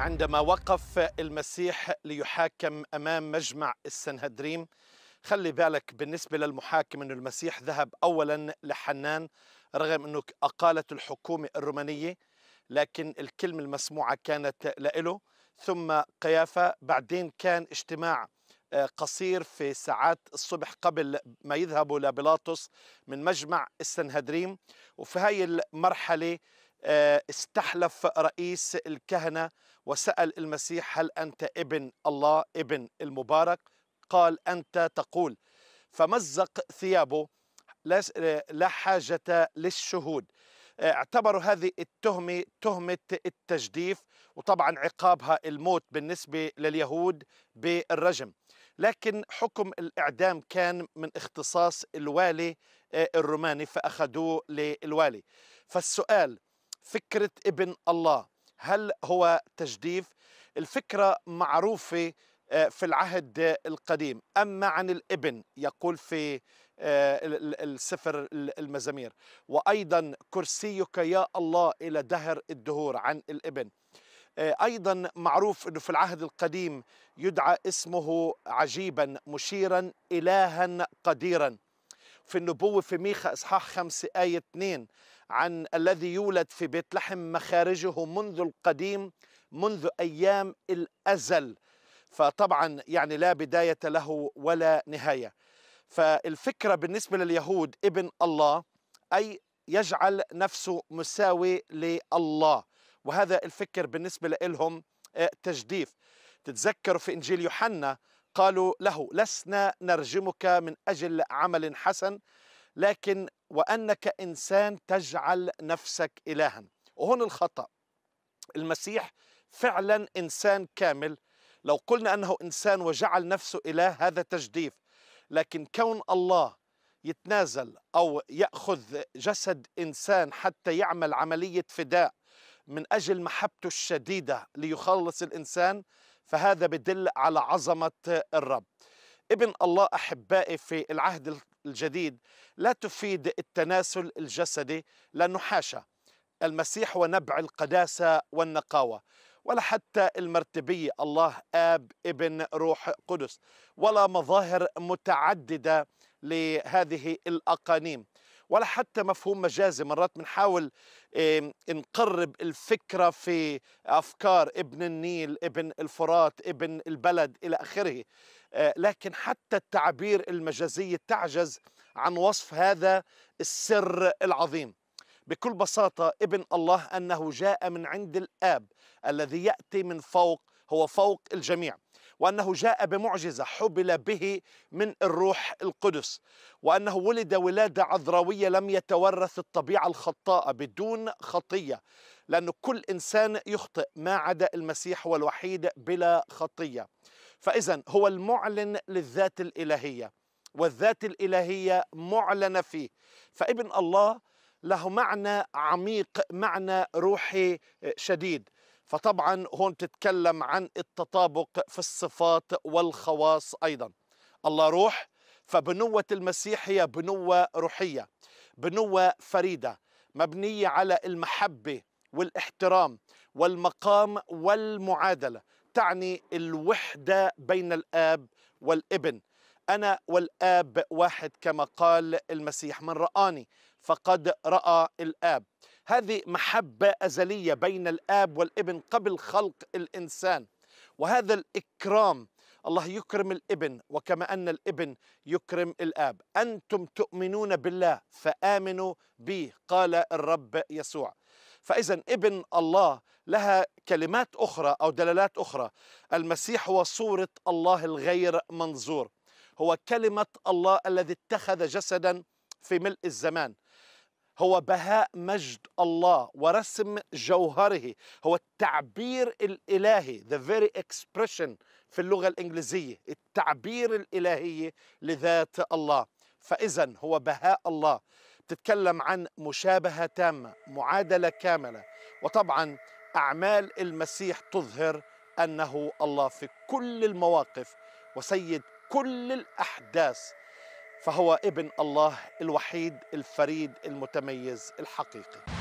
عندما وقف المسيح ليحاكم امام مجمع السنهدريم خلي بالك بالنسبه للمحاكم انه المسيح ذهب اولا لحنان رغم انه اقالت الحكومه الرومانيه لكن الكلمه المسموعه كانت لإله ثم قيافه بعدين كان اجتماع آه، قصير في ساعات الصبح قبل ما يذهبوا لبيلاطس من مجمع السنهدريم وفي هاي المرحله آه، استحلف رئيس الكهنة وسأل المسيح هل أنت ابن الله ابن المبارك قال أنت تقول فمزق ثيابه لا آه، حاجة للشهود آه، اعتبروا هذه التهمة تهمة التجديف وطبعا عقابها الموت بالنسبة لليهود بالرجم لكن حكم الإعدام كان من اختصاص الوالي الروماني فأخذوه للوالي فالسؤال فكرة ابن الله هل هو تجديف؟ الفكرة معروفة آه، في العهد القديم أما عن الابن يقول في آه، السفر المزامير وأيضا كرسيك يا الله إلى دهر الدهور عن الابن آه، أيضا معروف أنه في العهد القديم يدعى اسمه عجيبا مشيرا إلها قديرا في النبوة في ميخا إصحاح 5 آية 2 عن الذي يولد في بيت لحم مخارجه منذ القديم منذ ايام الازل فطبعا يعني لا بدايه له ولا نهايه فالفكره بالنسبه لليهود ابن الله اي يجعل نفسه مساوي لله وهذا الفكر بالنسبه لهم آه، تجديف تتذكروا في انجيل يوحنا قالوا له لسنا نرجمك من اجل عمل حسن لكن وأنك إنسان تجعل نفسك إلها وهنا الخطأ المسيح فعلا إنسان كامل لو قلنا أنه إنسان وجعل نفسه إله هذا تجديف لكن كون الله يتنازل أو يأخذ جسد إنسان حتى يعمل عملية فداء من أجل محبته الشديدة ليخلص الإنسان فهذا بدل على عظمة الرب ابن الله أحبائي في العهد الجديد لا تفيد التناسل الجسدي لأنه حاشا المسيح ونبع القداسة والنقاوة ولا حتى المرتبية الله آب ابن روح قدس ولا مظاهر متعددة لهذه الأقانيم ولا حتى مفهوم مجازي مرات بنحاول نقرب الفكرة في أفكار ابن النيل ابن الفرات ابن البلد إلى آخره آه، لكن حتى التعبير المجازي تعجز عن وصف هذا السر العظيم بكل بساطة ابن الله أنه جاء من عند الآب الذي يأتي من فوق هو فوق الجميع وأنه جاء بمعجزة حبل به من الروح القدس وأنه ولد ولادة عذراوية لم يتورث الطبيعة الخطاء بدون خطية لأن كل إنسان يخطئ ما عدا المسيح هو الوحيد بلا خطية فإذا هو المعلن للذات الإلهية والذات الإلهية معلنة فيه فابن الله له معنى عميق معنى روحي شديد فطبعا هون تتكلم عن التطابق في الصفات والخواص أيضا الله روح فبنوة المسيح هي بنوة روحية بنوة فريدة مبنية على المحبة والاحترام والمقام والمعادلة تعني الوحدة بين الآب والابن أنا والآب واحد كما قال المسيح من رآني فقد رأى الآب هذه محبة أزلية بين الآب والابن قبل خلق الإنسان وهذا الإكرام الله يكرم الابن وكما أن الابن يكرم الآب أنتم تؤمنون بالله فآمنوا بي قال الرب يسوع فإذا ابن الله لها كلمات أخرى أو دلالات أخرى المسيح هو صورة الله الغير منظور هو كلمة الله الذي اتخذ جسدا في ملء الزمان هو بهاء مجد الله ورسم جوهره هو التعبير الإلهي the very expression في اللغة الإنجليزية التعبير الإلهي لذات الله فإذا هو بهاء الله تتكلم عن مشابهة تامة معادلة كاملة وطبعا أعمال المسيح تظهر أنه الله في كل المواقف وسيد كل الأحداث فهو ابن الله الوحيد الفريد المتميز الحقيقي